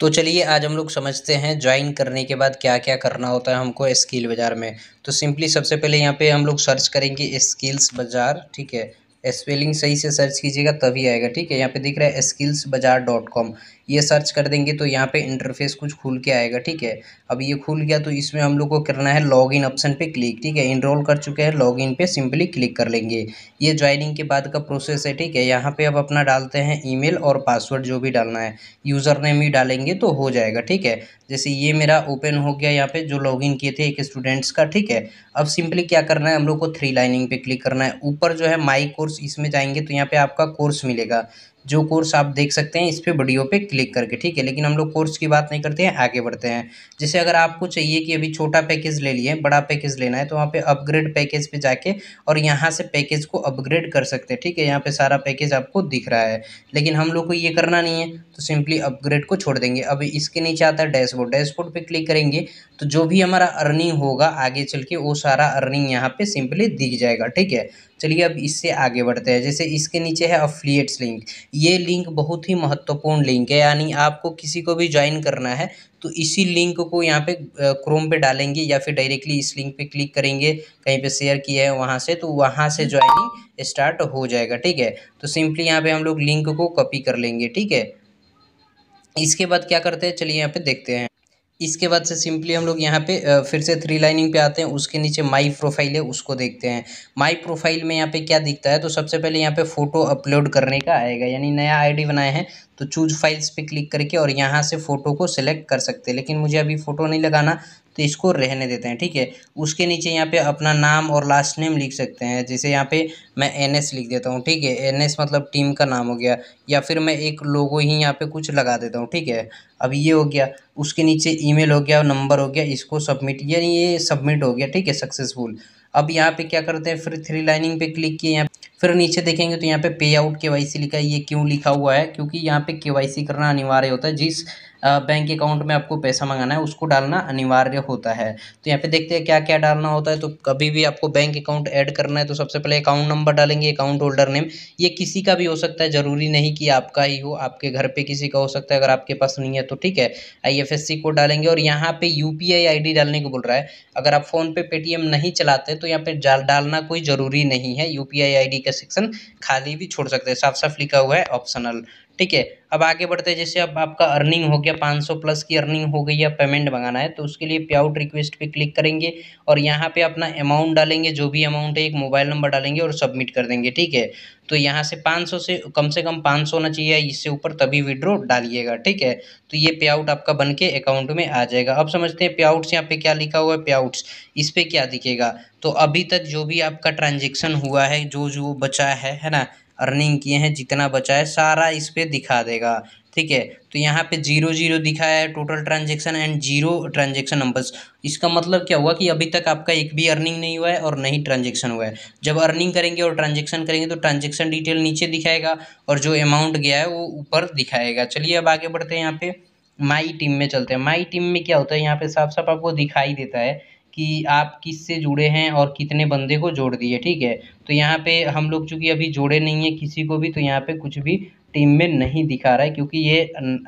तो चलिए आज हम लोग समझते हैं ज्वाइन करने के बाद क्या क्या करना होता है हमको स्किल बाज़ार में तो सिंपली सबसे पहले यहाँ पे हम लोग सर्च करेंगे स्किल्स बाज़ार ठीक है स्पेलिंग सही से सर्च कीजिएगा तभी आएगा ठीक है यहाँ पे दिख रहा है स्किल्स बाज़ार डॉट कॉम ये सर्च कर देंगे तो यहाँ पे इंटरफेस कुछ खुल के आएगा ठीक है अब ये खुल गया तो इसमें हम लोग को करना है इन ऑप्शन पे क्लिक ठीक है इनरोल कर चुके हैं इन पर सिंपली क्लिक कर लेंगे ये ज्वाइनिंग के बाद का प्रोसेस है ठीक है यहाँ पे अब अपना डालते हैं ई और पासवर्ड जो भी डालना है यूज़र नेम ही डालेंगे तो हो जाएगा ठीक है जैसे ये मेरा ओपन हो गया यहाँ पे जो लॉगिन किए थे एक स्टूडेंट्स का ठीक है अब सिंपली क्या करना है हम लोग को थ्री लाइनिंग पे क्लिक करना है ऊपर जो है माई कोर्स इसमें जाएंगे तो यहाँ पे आपका कोर्स मिलेगा जो कोर्स आप देख सकते हैं इस पर वीडियो पे क्लिक करके ठीक है लेकिन हम लोग कोर्स की बात नहीं करते हैं आगे बढ़ते हैं जैसे अगर आपको चाहिए कि अभी छोटा पैकेज ले लिए बड़ा पैकेज लेना है तो वहाँ पे अपग्रेड पैकेज पे जाके और यहाँ से पैकेज को अपग्रेड कर सकते हैं ठीक है यहाँ पे सारा पैकेज आपको दिख रहा है लेकिन हम लोग को ये करना नहीं है तो सिंपली अपग्रेड को छोड़ देंगे अभी इसके नीचे आता है डैशबोर्ड डैशबोर्ड पर क्लिक करेंगे तो जो भी हमारा अर्निंग होगा आगे चल के वो सारा अर्निंग यहाँ पे सिंपली दिख जाएगा ठीक है चलिए अब इससे आगे बढ़ते हैं जैसे इसके नीचे है अफिलियट्स लिंक ये लिंक बहुत ही महत्वपूर्ण लिंक है यानी आपको किसी को भी ज्वाइन करना है तो इसी लिंक को यहाँ पे क्रोम पे डालेंगे या फिर डायरेक्टली इस लिंक पे क्लिक करेंगे कहीं पे शेयर किया है वहाँ से तो वहाँ से ज्वाइनिंग स्टार्ट हो जाएगा ठीक है तो सिंपली यहाँ पे हम लोग लिंक को कॉपी कर लेंगे ठीक है इसके बाद क्या करते हैं चलिए यहाँ पे देखते हैं इसके बाद से सिंपली हम लोग यहाँ पे फिर से थ्री लाइनिंग पे आते हैं उसके नीचे माई प्रोफाइल है उसको देखते हैं माई प्रोफाइल में यहाँ पे क्या दिखता है तो सबसे पहले यहाँ पे फोटो अपलोड करने का आएगा यानी नया आईडी बनाए हैं तो चूज फाइल्स पे क्लिक करके और यहाँ से फ़ोटो को सिलेक्ट कर सकते हैं लेकिन मुझे अभी फ़ोटो नहीं लगाना तो इसको रहने देते हैं ठीक है उसके नीचे यहाँ पे अपना नाम और लास्ट नेम लिख सकते हैं जैसे यहाँ पे मैं एन लिख देता हूँ ठीक है एन मतलब टीम का नाम हो गया या फिर मैं एक लोगो ही यहाँ पे कुछ लगा देता हूँ ठीक है अब ये हो गया उसके नीचे ई हो गया नंबर हो गया इसको सबमिट यानी ये सबमिट हो गया ठीक है सक्सेसफुल अब यहाँ पे क्या करते हैं फिर थ्री लाइनिंग पे क्लिक किए यहाँ फिर नीचे देखेंगे तो यहाँ पे पे आउट के लिखा है ये क्यों लिखा हुआ है क्योंकि यहाँ पे के करना अनिवार्य होता है जिस बैंक अकाउंट में आपको पैसा मंगाना है उसको डालना अनिवार्य होता है तो यहाँ पे देखते हैं क्या क्या डालना होता है तो कभी भी आपको बैंक अकाउंट ऐड करना है तो सबसे पहले अकाउंट नंबर डालेंगे अकाउंट होल्डर नेम ये किसी का भी हो सकता है ज़रूरी नहीं कि आपका ही हो आपके घर पर किसी का हो सकता है अगर आपके पास नहीं है तो ठीक है आई कोड डालेंगे और यहाँ पे यू पी डालने को बोल रहा है अगर आप फ़ोन पे पेटीएम नहीं चलाते तो यहाँ पे डालना कोई ज़रूरी नहीं है U P I I D का सेक्शन खाली भी छोड़ सकते हैं साफ साफ लिखा हुआ है ऑप्शनल ठीक है अब आगे बढ़ते हैं जैसे अब आपका अर्निंग हो गया 500 प्लस की अर्निंग हो गई या पेमेंट मंगाना है तो उसके लिए पे आउट रिक्वेस्ट पे क्लिक करेंगे और यहाँ पे अपना अमाउंट डालेंगे जो भी अमाउंट है एक मोबाइल नंबर डालेंगे और सबमिट कर देंगे ठीक है तो यहाँ से 500 से कम से कम 500 होना चाहिए इससे ऊपर तभी विड्रो डालिएगा ठीक है तो ये पे आउट आपका बन के अकाउंट में आ जाएगा अब समझते हैं पे आउट्स यहाँ पे क्या लिखा हुआ है पे आउट्स इस पर क्या दिखेगा तो अभी तक जो भी आपका ट्रांजेक्शन हुआ है जो जो बचा है है ना अर्निंग किए हैं जितना बचा है सारा इस पर दिखा देगा ठीक है तो यहाँ पे जीरो जीरो दिखाया है total transaction and zero transaction numbers इसका मतलब क्या हुआ कि अभी तक आपका एक भी अर्निंग नहीं हुआ है और नहीं ट्रांजेक्शन हुआ है जब अर्निंग करेंगे और ट्रांजेक्शन करेंगे तो ट्रांजेक्शन डिटेल नीचे दिखाएगा और जो अमाउंट गया है वो ऊपर दिखाएगा चलिए अब आगे बढ़ते हैं यहाँ पे माई टीम में चलते हैं माई टीम में क्या होता है यहाँ पे साफ साफ आपको दिखाई देता है कि आप किस से जुड़े हैं और कितने बंदे को जोड़ दिए ठीक है तो यहाँ पे हम लोग चूँकि अभी जोड़े नहीं है किसी को भी तो यहाँ पे कुछ भी टीम में नहीं दिखा रहा है क्योंकि ये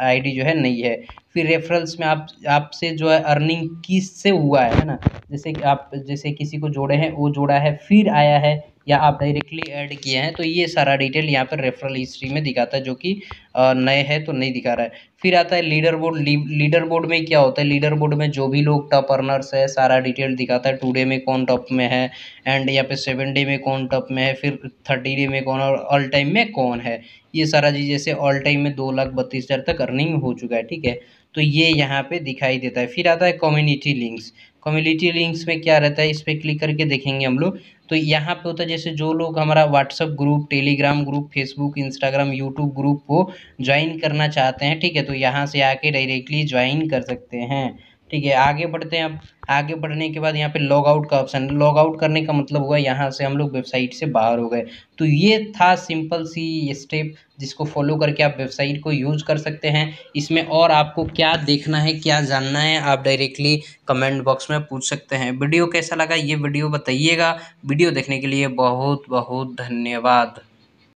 आईडी जो है नहीं है फिर रेफरल्स में आप आपसे जो है अर्निंग किस से हुआ है ना जैसे कि आप जैसे किसी को जोड़े हैं वो जोड़ा है फिर आया है या आप डायरेक्टली ऐड किए हैं तो ये सारा डिटेल यहाँ पर रेफरल हिस्ट्री में दिखाता है जो कि नए है तो नहीं दिखा रहा है फिर आता है लीडर बोर्ड लीडर बोर्ड में क्या होता है लीडर बोर्ड में जो भी लोग टॉप अर्नर्स है सारा डिटेल दिखाता है डे में कौन टॉप में है एंड यहाँ पे सेवन डे में कौन वर्ल्ड कप में है फिर थर्टी डे में कौन और ऑल टाइम में कौन है ये सारा चीज़ जैसे ऑल टाइम में दो लाख बत्तीस हज़ार तक अर्निंग हो चुका है ठीक है तो ये यहाँ पे दिखाई देता है फिर आता है कम्युनिटी लिंक्स कम्युनिटी लिंक्स में क्या रहता है इस पर क्लिक करके देखेंगे हम लोग तो यहाँ पे होता है जैसे जो लोग हमारा WhatsApp group Telegram group Facebook Instagram YouTube group को ज्वाइन करना चाहते हैं ठीक है तो यहाँ से आके डायरेक्टली ज्वाइन कर सकते हैं ठीक है आगे बढ़ते हैं अब आगे बढ़ने के बाद यहाँ पे लॉग आउट का ऑप्शन लॉग आउट करने का मतलब हुआ यहाँ से हम लोग वेबसाइट से बाहर हो गए तो ये था सिंपल सी स्टेप जिसको फॉलो करके आप वेबसाइट को यूज कर सकते हैं इसमें और आपको क्या देखना है क्या जानना है आप डायरेक्टली कमेंट बॉक्स में पूछ सकते हैं वीडियो कैसा लगा ये वीडियो बताइएगा वीडियो देखने के लिए बहुत बहुत धन्यवाद